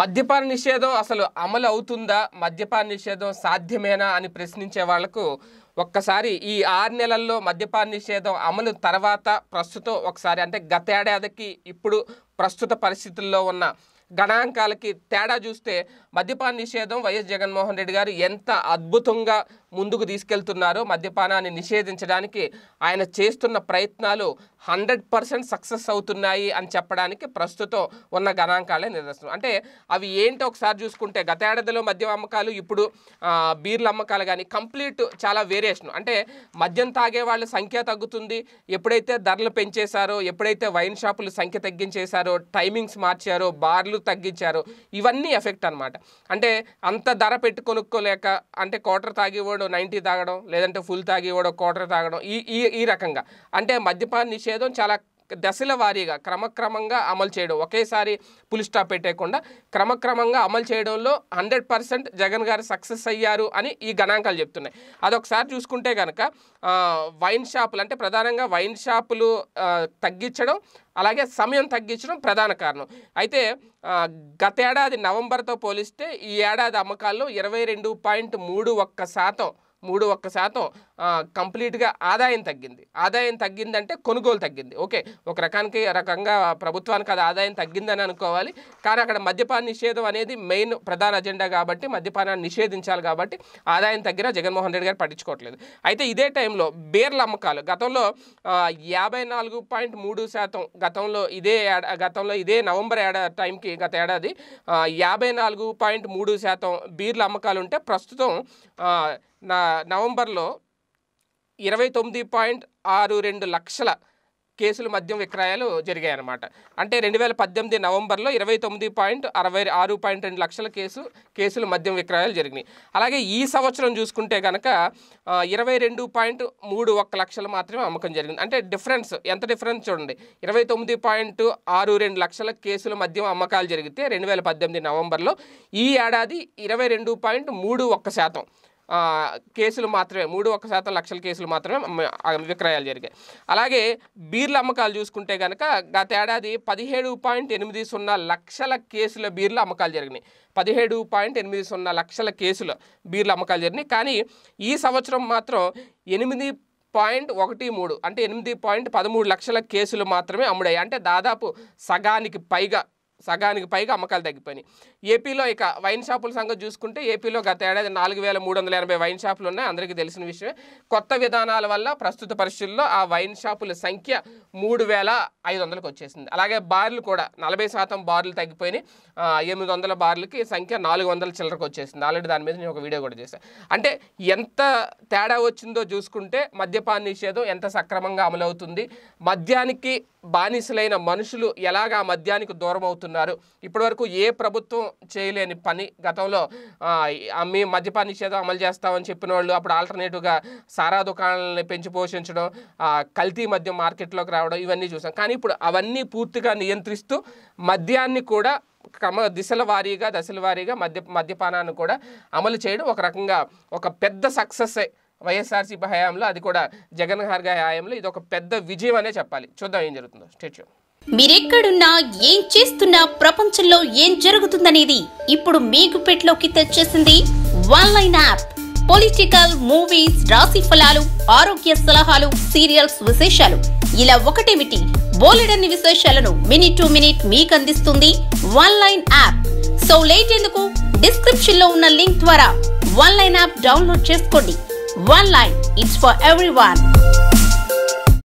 మద్యపాన నిషేధం అసలు అమలు అవుతుందా మద్యపాన నిషేధం సాధ్యమేనా అని ప్రశ్నించే వాళ్లకు ఒక్కసారి ఈ ఆరు నెలల్లో మద్యపాన నిషేధం అమలు తర్వాత ప్రస్తుతం ఒకసారి అంటే గతేడాదికి ఇప్పుడు ప్రస్తుత పరిస్థితుల్లో ఉన్న గణాంకాలకి తేడా చూస్తే మద్యపాన నిషేధం వైఎస్ జగన్మోహన్ రెడ్డి గారు ఎంత అద్భుతంగా ముందుకు తీసుకెళ్తున్నారు మద్యపానాన్ని నిషేధించడానికి ఆయన చేస్తున్న ప్రయత్నాలు హండ్రెడ్ పర్సెంట్ సక్సెస్ అవుతున్నాయి అని చెప్పడానికి ప్రస్తుతం ఉన్న గణాంకాలే నిదర్శనం అంటే అవి ఏంటో ఒకసారి చూసుకుంటే గత ఏడాదిలో మద్యం అమ్మకాలు ఇప్పుడు బీర్ల అమ్మకాలు కానీ కంప్లీట్ చాలా వేరియేషన్ అంటే మద్యం తాగే వాళ్ళ సంఖ్య తగ్గుతుంది ఎప్పుడైతే ధరలు పెంచేశారో ఎప్పుడైతే వైన్ షాపులు సంఖ్య తగ్గించేశారో టైమింగ్స్ మార్చారో బార్లు తగ్గించారో ఇవన్నీ ఎఫెక్ట్ అనమాట అంటే అంత ధర పెట్టు కొనుక్కోలేక అంటే కోటర్ తాగేవాడు వాడు నైంటీ తాగడం లేదంటే ఫుల్ తాగి వాడు క్వార్టర్ తాగడం ఈ ఈ రకంగా అంటే మద్యపాన నిషేధం చాలా దశల వారీగా క్రమక్రమంగా అమలు చేయడం ఒకేసారి పులి స్టాప్ పెట్టేయకుండా క్రమక్రమంగా అమలు చేయడంలో హండ్రెడ్ పర్సెంట్ జగన్ గారు సక్సెస్ అయ్యారు అని ఈ గణాంకాలు చెప్తున్నాయి అదొకసారి చూసుకుంటే కనుక వైన్ షాపులు అంటే ప్రధానంగా వైన్ షాపులు తగ్గించడం అలాగే సమయం తగ్గించడం ప్రధాన కారణం అయితే గతేడాది నవంబర్తో పోలిస్తే ఈ ఏడాది అమ్మకాల్లో ఇరవై రెండు పాయింట్ మూడు ఒక్క శాతం మూడు ఒక్క శాతం కంప్లీట్గా ఆదాయం తగ్గింది ఆదాయం తగ్గిందంటే కొనుగోలు తగ్గింది ఓకే ఒక రకానికి రకంగా ప్రభుత్వానికి అది ఆదాయం తగ్గిందని అనుకోవాలి కానీ అక్కడ మద్యపాన నిషేధం అనేది మెయిన్ ప్రధాన అజెండా కాబట్టి మద్యపానాన్ని నిషేధించాలి కాబట్టి ఆదాయం తగ్గినా జగన్మోహన్ రెడ్డి గారు పట్టించుకోవట్లేదు అయితే ఇదే టైంలో బేర్ల అమ్మకాలు గతంలో యాభై నాలుగు పాయింట్ మూడు శాతం గతంలో ఇదే గతంలో ఇదే నవంబర్ ఏడా టైంకి గత ఏడాది యాభై నాలుగు పాయింట్ మూడు శాతం బీర్ల అమ్మకాలు ఉంటే ప్రస్తుతం నా నవంబర్లో ఇరవై తొమ్మిది పాయింట్ ఆరు రెండు లక్షల కేసులు మద్యం విక్రయాలు జరిగాయన్నమాట అంటే రెండు వేల పద్దెనిమిది నవంబర్లో ఇరవై తొమ్మిది పాయింట్ అరవై ఆరు పాయింట్ రెండు లక్షల కేసు కేసులు మద్యం విక్రయాలు జరిగినాయి అలాగే ఈ సంవత్సరం చూసుకుంటే కనుక ఇరవై రెండు పాయింట్ మూడు ఒక్క లక్షలు మాత్రమే అమ్మకం జరిగింది అంటే డిఫరెన్స్ ఎంత డిఫరెన్స్ చూడండి ఇరవై తొమ్మిది పాయింట్ ఆరు రెండు లక్షల కేసులు మద్యం అమ్మకాలు జరిగితే రెండు వేల పద్దెనిమిది నవంబర్లో ఈ ఏడాది ఇరవై రెండు పాయింట్ మూడు ఒక్క శాతం కేసులు మాత్రమే మూడు ఒక శాతం లక్షల కేసులు మాత్రమే విక్రయాలు జరిగాయి అలాగే బీర్ల అమ్మకాలు చూసుకుంటే కనుక గతేడాది పదిహేడు పాయింట్ ఎనిమిది సున్నా లక్షల కేసుల బీర్ల అమ్మకాలు జరిగినాయి పదిహేడు పాయింట్ ఎనిమిది సున్నా లక్షల కేసుల బీర్ల అమ్మకాలు జరిగినాయి కానీ ఈ సంవత్సరం మాత్రం ఎనిమిది పాయింట్ ఒకటి మూడు అంటే ఎనిమిది పాయింట్ పదమూడు లక్షల కేసులు మాత్రమే అమ్ముడాయి అంటే దాదాపు సగానికి పైగా సగానికి పైగా అమ్మకాలు తగ్గిపోయినాయి ఏపీలో ఇక వైన్ షాపుల సంఘం చూసుకుంటే ఏపీలో గత ఏడాది నాలుగు వేల మూడు వందల ఎనభై వైన్ షాపులు ఉన్నాయి అందరికీ తెలిసిన విషయమే కొత్త విధానాల వల్ల ప్రస్తుత పరిస్థితుల్లో ఆ వైన్ షాపుల సంఖ్య మూడు వేల ఐదు వందలకు వచ్చేసింది అలాగే బార్లు కూడా నలభై శాతం బార్లు తగ్గిపోయినాయి ఎనిమిది వందల బార్లకి సంఖ్య నాలుగు వందల చిల్లరకు వచ్చేసింది ఆల్రెడీ దాని మీద నేను ఒక వీడియో కూడా చేశాను అంటే ఎంత తేడా వచ్చిందో చూసుకుంటే మద్యపాన నిషేధం ఎంత సక్రమంగా అమలవుతుంది మద్యానికి బానిసలైన మనుషులు ఎలాగా మద్యానికి దూరం అవుతున్నారు అంటున్నారు ఇప్పటివరకు ఏ ప్రభుత్వం చేయలేని పని గతంలో మీ మద్యపాన నిషేధం అమలు చేస్తామని చెప్పిన వాళ్ళు అప్పుడు ఆల్టర్నేటివ్గా సారా దుకాణాలని పెంచి పోషించడం కల్తీ మద్యం మార్కెట్లోకి రావడం ఇవన్నీ చూసాం కానీ ఇప్పుడు అవన్నీ పూర్తిగా నియంత్రిస్తూ మద్యాన్ని కూడా క్రమ దిశల వారీగా దశల వారీగా మద్య మద్యపానాన్ని కూడా అమలు చేయడం ఒక రకంగా ఒక పెద్ద సక్సెస్ వైఎస్ఆర్సీపీ హయాంలో అది కూడా జగన్ గారి హయాంలో ఇది ఒక పెద్ద విజయం అనే చెప్పాలి చూద్దాం ఏం జరుగుతుందో స్టేట్యూ మీరెక్కడున్నా ఏం చేస్తున్నా ప్రపంచంలో ఏం జరుగుతుందనేది ఇప్పుడు మీకు పెట్లోకి తెచ్చేసింది one line app political movies రాశి ఫలాలు ఆరోగ్య సలహాలు సీరియల్స్ విశేషాలు ఇలా ఒకటేమిటి బోలెడన్ని విశేషాలను మినిట్ టు మినిట్ మీకు అందిస్తుంది one line app so late ఎందుకు డిస్క్రిప్షన్ లో ఉన్న లింక్ ద్వారా వన్ లైన్ యాప్ డౌన్లోడ్ చేసుకోండి one line it's for every